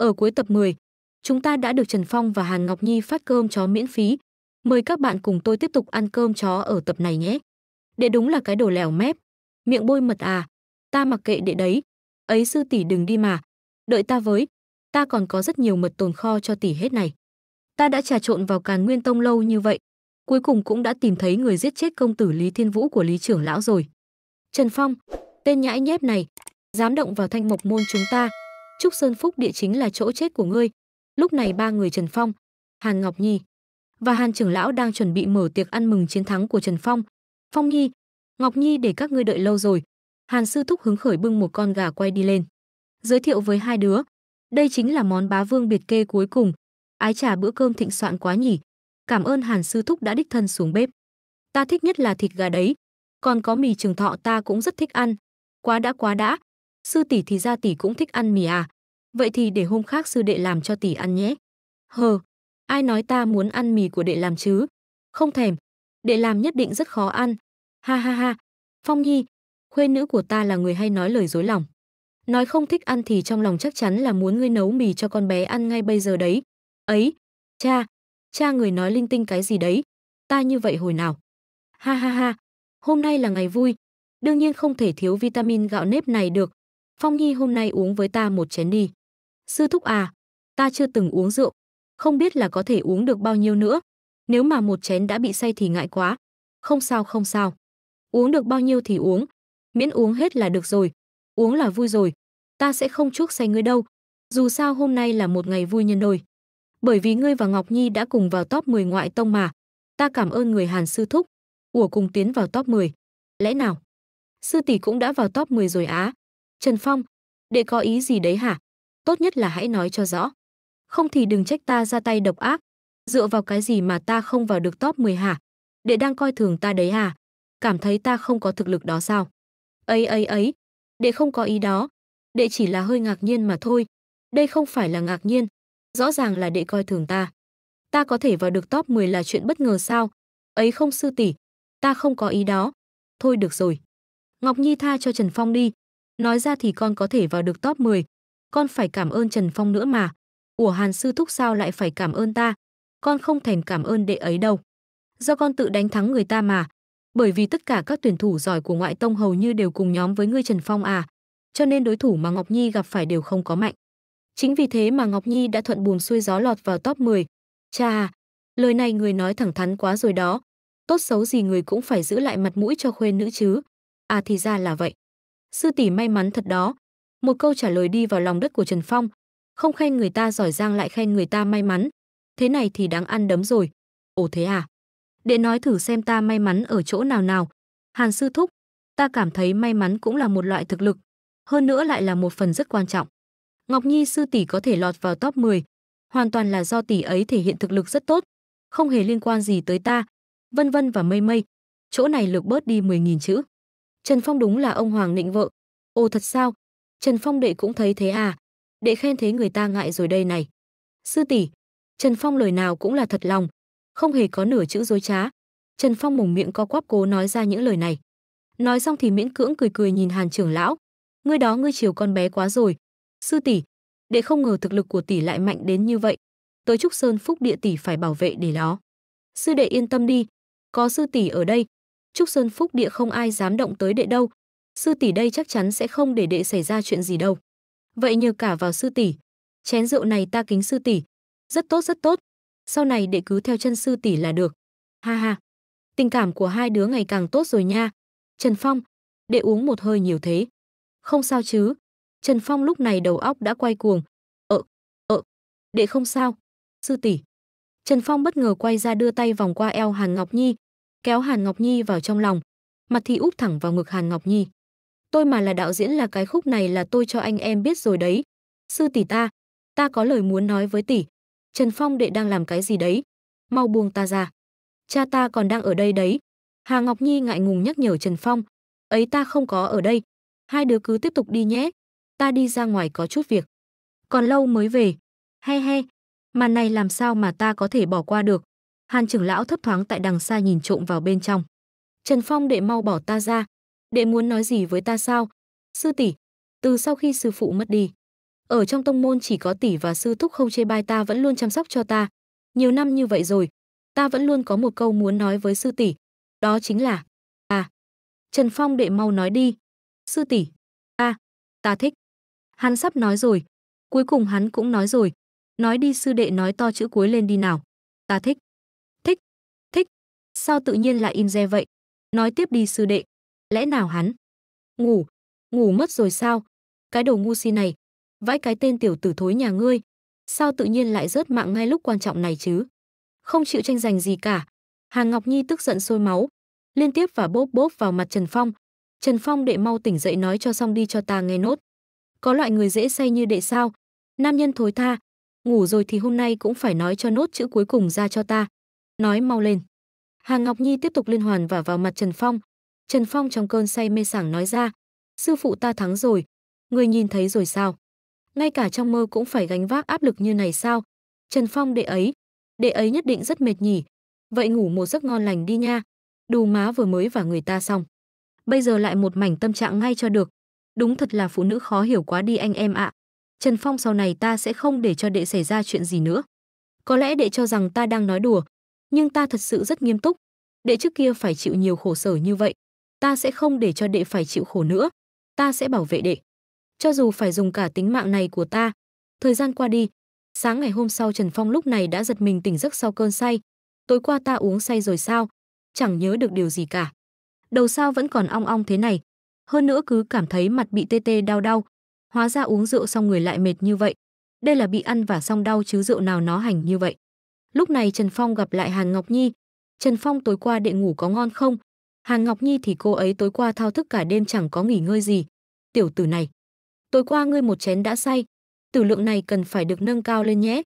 Ở cuối tập 10, chúng ta đã được Trần Phong và Hàn Ngọc Nhi phát cơm chó miễn phí. Mời các bạn cùng tôi tiếp tục ăn cơm chó ở tập này nhé. Đệ đúng là cái đồ lèo mép, miệng bôi mật à, ta mặc kệ đệ đấy. Ấy sư tỷ đừng đi mà, đợi ta với, ta còn có rất nhiều mật tồn kho cho tỷ hết này. Ta đã trà trộn vào Càn Nguyên Tông lâu như vậy, cuối cùng cũng đã tìm thấy người giết chết công tử Lý Thiên Vũ của Lý trưởng lão rồi. Trần Phong, tên nhãi nhép này, dám động vào thanh mộc môn chúng ta, Trúc Sơn Phúc địa chính là chỗ chết của ngươi. Lúc này ba người Trần Phong, Hàn Ngọc Nhi và Hàn trưởng lão đang chuẩn bị mở tiệc ăn mừng chiến thắng của Trần Phong. Phong Nhi, Ngọc Nhi để các ngươi đợi lâu rồi. Hàn sư thúc hứng khởi bưng một con gà quay đi lên. Giới thiệu với hai đứa, đây chính là món bá vương biệt kê cuối cùng. Ái trà bữa cơm thịnh soạn quá nhỉ. Cảm ơn Hàn sư thúc đã đích thân xuống bếp. Ta thích nhất là thịt gà đấy, còn có mì trường thọ ta cũng rất thích ăn. Quá đã quá đã, sư tỷ thì ra tỷ cũng thích ăn mì à vậy thì để hôm khác sư đệ làm cho tỷ ăn nhé hờ ai nói ta muốn ăn mì của đệ làm chứ không thèm đệ làm nhất định rất khó ăn ha ha ha phong nhi khuê nữ của ta là người hay nói lời dối lòng nói không thích ăn thì trong lòng chắc chắn là muốn ngươi nấu mì cho con bé ăn ngay bây giờ đấy ấy cha cha người nói linh tinh cái gì đấy ta như vậy hồi nào ha ha ha hôm nay là ngày vui đương nhiên không thể thiếu vitamin gạo nếp này được Phong Nhi hôm nay uống với ta một chén đi. Sư thúc à, ta chưa từng uống rượu, không biết là có thể uống được bao nhiêu nữa. Nếu mà một chén đã bị say thì ngại quá. Không sao không sao. Uống được bao nhiêu thì uống, miễn uống hết là được rồi. Uống là vui rồi, ta sẽ không chuốc say ngươi đâu. Dù sao hôm nay là một ngày vui nhân đôi. Bởi vì ngươi và Ngọc Nhi đã cùng vào top 10 ngoại tông mà. Ta cảm ơn người Hàn sư thúc. Ủa cùng tiến vào top 10. Lẽ nào? Sư tỷ cũng đã vào top 10 rồi á. Trần Phong, để có ý gì đấy hả? Tốt nhất là hãy nói cho rõ. Không thì đừng trách ta ra tay độc ác. Dựa vào cái gì mà ta không vào được top 10 hả? Để đang coi thường ta đấy hả? Cảm thấy ta không có thực lực đó sao? Ấy ấy ấy, để không có ý đó. Đệ chỉ là hơi ngạc nhiên mà thôi. Đây không phải là ngạc nhiên. Rõ ràng là đệ coi thường ta. Ta có thể vào được top 10 là chuyện bất ngờ sao? Ấy không sư tỷ, ta không có ý đó. Thôi được rồi. Ngọc Nhi tha cho Trần Phong đi, Nói ra thì con có thể vào được top 10. Con phải cảm ơn Trần Phong nữa mà. Ủa Hàn Sư Thúc sao lại phải cảm ơn ta? Con không thèm cảm ơn đệ ấy đâu. Do con tự đánh thắng người ta mà. Bởi vì tất cả các tuyển thủ giỏi của ngoại tông hầu như đều cùng nhóm với ngươi Trần Phong à. Cho nên đối thủ mà Ngọc Nhi gặp phải đều không có mạnh. Chính vì thế mà Ngọc Nhi đã thuận buồm xuôi gió lọt vào top 10. Cha lời này người nói thẳng thắn quá rồi đó. Tốt xấu gì người cũng phải giữ lại mặt mũi cho khuê nữ chứ. À thì ra là vậy sư tỷ may mắn thật đó. Một câu trả lời đi vào lòng đất của Trần Phong, không khen người ta giỏi giang lại khen người ta may mắn. Thế này thì đáng ăn đấm rồi. Ồ thế à? Để nói thử xem ta may mắn ở chỗ nào nào. Hàn sư thúc, ta cảm thấy may mắn cũng là một loại thực lực, hơn nữa lại là một phần rất quan trọng. Ngọc Nhi sư tỷ có thể lọt vào top 10, hoàn toàn là do tỷ ấy thể hiện thực lực rất tốt, không hề liên quan gì tới ta. Vân Vân và Mây Mây, chỗ này lược bớt đi 10.000 chữ. Trần Phong đúng là ông Hoàng nịnh vợ. Ồ thật sao? Trần Phong đệ cũng thấy thế à? Đệ khen thế người ta ngại rồi đây này. Sư tỷ, Trần Phong lời nào cũng là thật lòng, không hề có nửa chữ dối trá. Trần Phong mồm miệng co quắp cố nói ra những lời này. Nói xong thì miễn cưỡng cười cười nhìn Hàn trưởng lão, ngươi đó ngươi chiều con bé quá rồi. Sư tỷ, đệ không ngờ thực lực của tỷ lại mạnh đến như vậy. Tới Trúc Sơn Phúc địa tỷ phải bảo vệ để đó. Sư đệ yên tâm đi, có sư tỷ ở đây, Trúc Sơn Phúc Địa không ai dám động tới đệ đâu. Sư tỷ đây chắc chắn sẽ không để đệ xảy ra chuyện gì đâu. Vậy nhờ cả vào sư tỷ. Chén rượu này ta kính sư tỷ. Rất tốt rất tốt. Sau này đệ cứ theo chân sư tỷ là được. Ha ha. Tình cảm của hai đứa ngày càng tốt rồi nha. Trần Phong, đệ uống một hơi nhiều thế. Không sao chứ. Trần Phong lúc này đầu óc đã quay cuồng. Ờ, ờ, đệ không sao. Sư tỷ. Trần Phong bất ngờ quay ra đưa tay vòng qua eo Hàn Ngọc Nhi, kéo Hàn Ngọc Nhi vào trong lòng, mặt thì úp thẳng vào ngực Hàn Ngọc Nhi. Tôi mà là đạo diễn là cái khúc này là tôi cho anh em biết rồi đấy. Sư tỷ ta, ta có lời muốn nói với tỷ. Trần Phong đệ đang làm cái gì đấy? Mau buông ta ra. Cha ta còn đang ở đây đấy. Hà Ngọc Nhi ngại ngùng nhắc nhở Trần Phong. Ấy ta không có ở đây. Hai đứa cứ tiếp tục đi nhé. Ta đi ra ngoài có chút việc. Còn lâu mới về. He he, màn này làm sao mà ta có thể bỏ qua được. Hàn trưởng lão thấp thoáng tại đằng xa nhìn trộm vào bên trong. Trần Phong đệ mau bỏ ta ra. Đệ muốn nói gì với ta sao? Sư tỷ, từ sau khi sư phụ mất đi, ở trong tông môn chỉ có tỷ và sư thúc không chê bai ta vẫn luôn chăm sóc cho ta. Nhiều năm như vậy rồi, ta vẫn luôn có một câu muốn nói với sư tỷ, đó chính là à. Trần Phong đệ mau nói đi. Sư tỷ, a, à, ta thích. Hắn sắp nói rồi, cuối cùng hắn cũng nói rồi. Nói đi sư đệ nói to chữ cuối lên đi nào. Ta thích. Sao tự nhiên lại im re vậy? Nói tiếp đi sư đệ. Lẽ nào hắn? Ngủ. Ngủ mất rồi sao? Cái đồ ngu si này. Vãi cái tên tiểu tử thối nhà ngươi. Sao tự nhiên lại rớt mạng ngay lúc quan trọng này chứ? Không chịu tranh giành gì cả. Hà Ngọc Nhi tức giận sôi máu. Liên tiếp và bốp bốp vào mặt Trần Phong. Trần Phong đệ mau tỉnh dậy nói cho xong đi cho ta nghe nốt. Có loại người dễ say như đệ sao? Nam nhân thối tha, ngủ rồi thì hôm nay cũng phải nói cho nốt chữ cuối cùng ra cho ta. Nói mau lên. Hà Ngọc Nhi tiếp tục liên hoàn và vào mặt Trần Phong. Trần Phong trong cơn say mê sảng nói ra, sư phụ ta thắng rồi, người nhìn thấy rồi sao? Ngay cả trong mơ cũng phải gánh vác áp lực như này sao? Trần Phong đệ ấy, đệ ấy nhất định rất mệt nhỉ. Vậy ngủ một giấc ngon lành đi nha. Đù má vừa mới và người ta xong. Bây giờ lại một mảnh tâm trạng ngay cho được. Đúng thật là phụ nữ khó hiểu quá đi anh em ạ. À. Trần Phong sau này ta sẽ không để cho đệ xảy ra chuyện gì nữa. Có lẽ đệ cho rằng ta đang nói đùa, nhưng ta thật sự rất nghiêm túc. Đệ trước kia phải chịu nhiều khổ sở như vậy, ta sẽ không để cho đệ phải chịu khổ nữa, ta sẽ bảo vệ đệ. Cho dù phải dùng cả tính mạng này của ta, thời gian qua đi, sáng ngày hôm sau Trần Phong lúc này đã giật mình tỉnh giấc sau cơn say, tối qua ta uống say rồi sao, chẳng nhớ được điều gì cả. Đầu sao vẫn còn ong ong thế này, hơn nữa cứ cảm thấy mặt bị tê tê đau đau, hóa ra uống rượu xong người lại mệt như vậy. Đây là bị ăn vả xong đau chứ rượu nào nó hành như vậy. Lúc này Trần Phong gặp lại Hàn Ngọc Nhi. Trần Phong tối qua đệ ngủ có ngon không? Hàn Ngọc Nhi thì cô ấy tối qua thao thức cả đêm chẳng có nghỉ ngơi gì. Tiểu tử này. Tối qua ngươi một chén đã say. Tử lượng này cần phải được nâng cao lên nhé.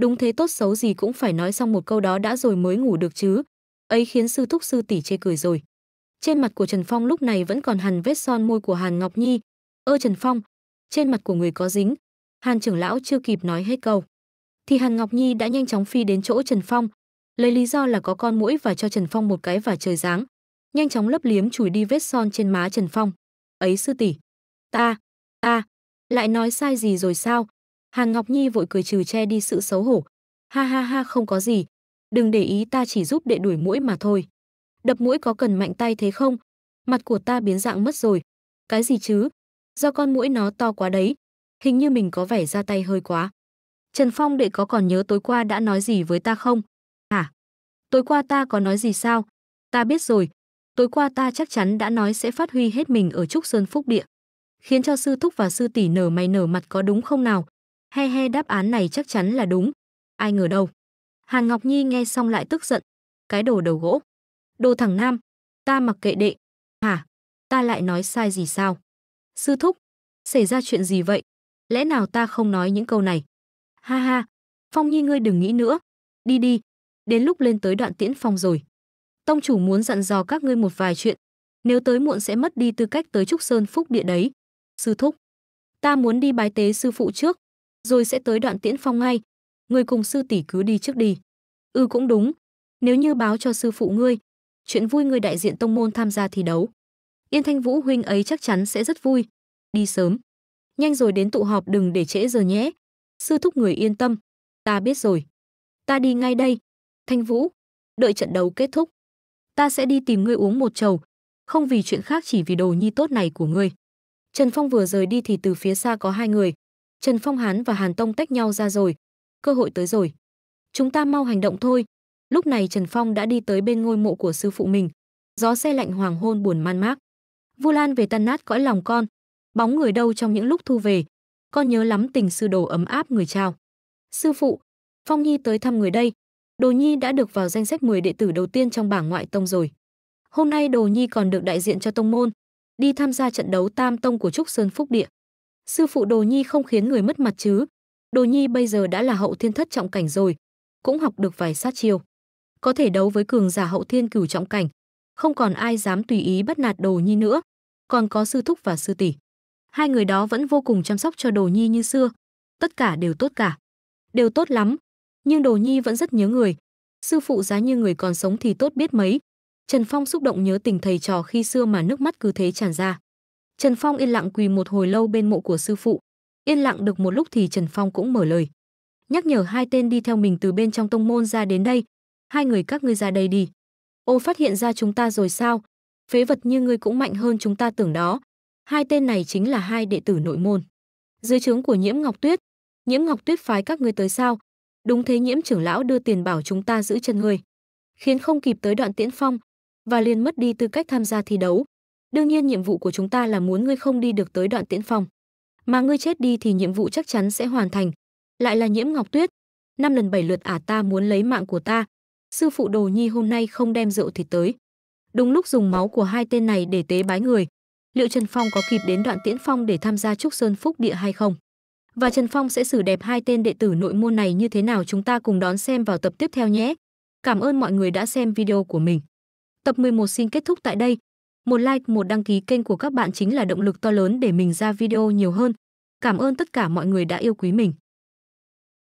Đúng thế tốt xấu gì cũng phải nói xong một câu đó đã rồi mới ngủ được chứ. Ấy khiến sư thúc sư tỷ chê cười rồi. Trên mặt của Trần Phong lúc này vẫn còn hằn vết son môi của Hàn Ngọc Nhi. Ơ Trần Phong, trên mặt của người có dính. Hàn trưởng lão chưa kịp nói hết câu thì Hàn Ngọc Nhi đã nhanh chóng phi đến chỗ Trần Phong, lấy lý do là có con mũi và cho Trần Phong một cái và trời giáng, nhanh chóng lấp liếm chùi đi vết son trên má Trần Phong. "Ấy sư tỷ, ta, ta lại nói sai gì rồi sao?" Hàn Ngọc Nhi vội cười trừ che đi sự xấu hổ. "Ha ha ha không có gì, đừng để ý ta chỉ giúp đệ đuổi mũi mà thôi. Đập mũi có cần mạnh tay thế không? Mặt của ta biến dạng mất rồi. Cái gì chứ? Do con mũi nó to quá đấy, hình như mình có vẻ ra tay hơi quá." Trần Phong đệ có còn nhớ tối qua đã nói gì với ta không? Hả? Tối qua ta có nói gì sao? Ta biết rồi. Tối qua ta chắc chắn đã nói sẽ phát huy hết mình ở Trúc Sơn Phúc Địa. Khiến cho sư thúc và sư tỷ nở mày nở mặt có đúng không nào? He he đáp án này chắc chắn là đúng. Ai ngờ đâu. Hàn Ngọc Nhi nghe xong lại tức giận. Cái đồ đầu gỗ. Đồ thằng Nam. Ta mặc kệ đệ. Hả? Ta lại nói sai gì sao? Sư thúc. Xảy ra chuyện gì vậy? Lẽ nào ta không nói những câu này? Ha ha, Phong Nhi ngươi đừng nghĩ nữa, đi đi, đến lúc lên tới đoạn tiễn phong rồi. Tông chủ muốn dặn dò các ngươi một vài chuyện, nếu tới muộn sẽ mất đi tư cách tới Trúc Sơn Phúc địa đấy. Sư thúc, ta muốn đi bái tế sư phụ trước, rồi sẽ tới đoạn tiễn phong ngay. Người cùng sư tỷ cứ đi trước đi. Ừ cũng đúng, nếu như báo cho sư phụ ngươi, chuyện vui ngươi đại diện tông môn tham gia thi đấu. Yên Thanh Vũ huynh ấy chắc chắn sẽ rất vui. Đi sớm. Nhanh rồi đến tụ họp đừng để trễ giờ nhé. Sư thúc người yên tâm, ta biết rồi. Ta đi ngay đây. Thanh Vũ, đợi trận đấu kết thúc. Ta sẽ đi tìm ngươi uống một chầu, không vì chuyện khác chỉ vì đồ nhi tốt này của ngươi. Trần Phong vừa rời đi thì từ phía xa có hai người. Trần Phong Hán và Hàn Tông tách nhau ra rồi. Cơ hội tới rồi. Chúng ta mau hành động thôi. Lúc này Trần Phong đã đi tới bên ngôi mộ của sư phụ mình. Gió xe lạnh hoàng hôn buồn man mác. Vu Lan về tan nát cõi lòng con. Bóng người đâu trong những lúc thu về, con nhớ lắm tình sư đồ ấm áp người trao. Sư phụ, Phong Nhi tới thăm người đây. Đồ Nhi đã được vào danh sách 10 đệ tử đầu tiên trong bảng ngoại tông rồi. Hôm nay Đồ Nhi còn được đại diện cho tông môn, đi tham gia trận đấu tam tông của Trúc Sơn Phúc Địa. Sư phụ Đồ Nhi không khiến người mất mặt chứ. Đồ Nhi bây giờ đã là hậu thiên thất trọng cảnh rồi, cũng học được vài sát chiêu. Có thể đấu với cường giả hậu thiên cửu trọng cảnh, không còn ai dám tùy ý bắt nạt Đồ Nhi nữa. Còn có sư thúc và sư tỷ hai người đó vẫn vô cùng chăm sóc cho Đồ Nhi như xưa. Tất cả đều tốt cả. Đều tốt lắm, nhưng Đồ Nhi vẫn rất nhớ người. Sư phụ giá như người còn sống thì tốt biết mấy. Trần Phong xúc động nhớ tình thầy trò khi xưa mà nước mắt cứ thế tràn ra. Trần Phong yên lặng quỳ một hồi lâu bên mộ của sư phụ. Yên lặng được một lúc thì Trần Phong cũng mở lời. Nhắc nhở hai tên đi theo mình từ bên trong tông môn ra đến đây. Hai người các ngươi ra đây đi. Ô phát hiện ra chúng ta rồi sao? Phế vật như ngươi cũng mạnh hơn chúng ta tưởng đó hai tên này chính là hai đệ tử nội môn. Dưới trướng của Nhiễm Ngọc Tuyết, Nhiễm Ngọc Tuyết phái các ngươi tới sao? Đúng thế Nhiễm trưởng lão đưa tiền bảo chúng ta giữ chân ngươi, khiến không kịp tới đoạn tiễn phong và liền mất đi tư cách tham gia thi đấu. Đương nhiên nhiệm vụ của chúng ta là muốn ngươi không đi được tới đoạn tiễn phong, mà ngươi chết đi thì nhiệm vụ chắc chắn sẽ hoàn thành. Lại là Nhiễm Ngọc Tuyết, năm lần bảy lượt ả à ta muốn lấy mạng của ta, sư phụ Đồ Nhi hôm nay không đem rượu thì tới. Đúng lúc dùng máu của hai tên này để tế bái người, liệu Trần Phong có kịp đến đoạn Tiễn Phong để tham gia Trúc Sơn Phúc Địa hay không? Và Trần Phong sẽ xử đẹp hai tên đệ tử nội môn này như thế nào chúng ta cùng đón xem vào tập tiếp theo nhé. Cảm ơn mọi người đã xem video của mình. Tập 11 xin kết thúc tại đây. Một like, một đăng ký kênh của các bạn chính là động lực to lớn để mình ra video nhiều hơn. Cảm ơn tất cả mọi người đã yêu quý mình.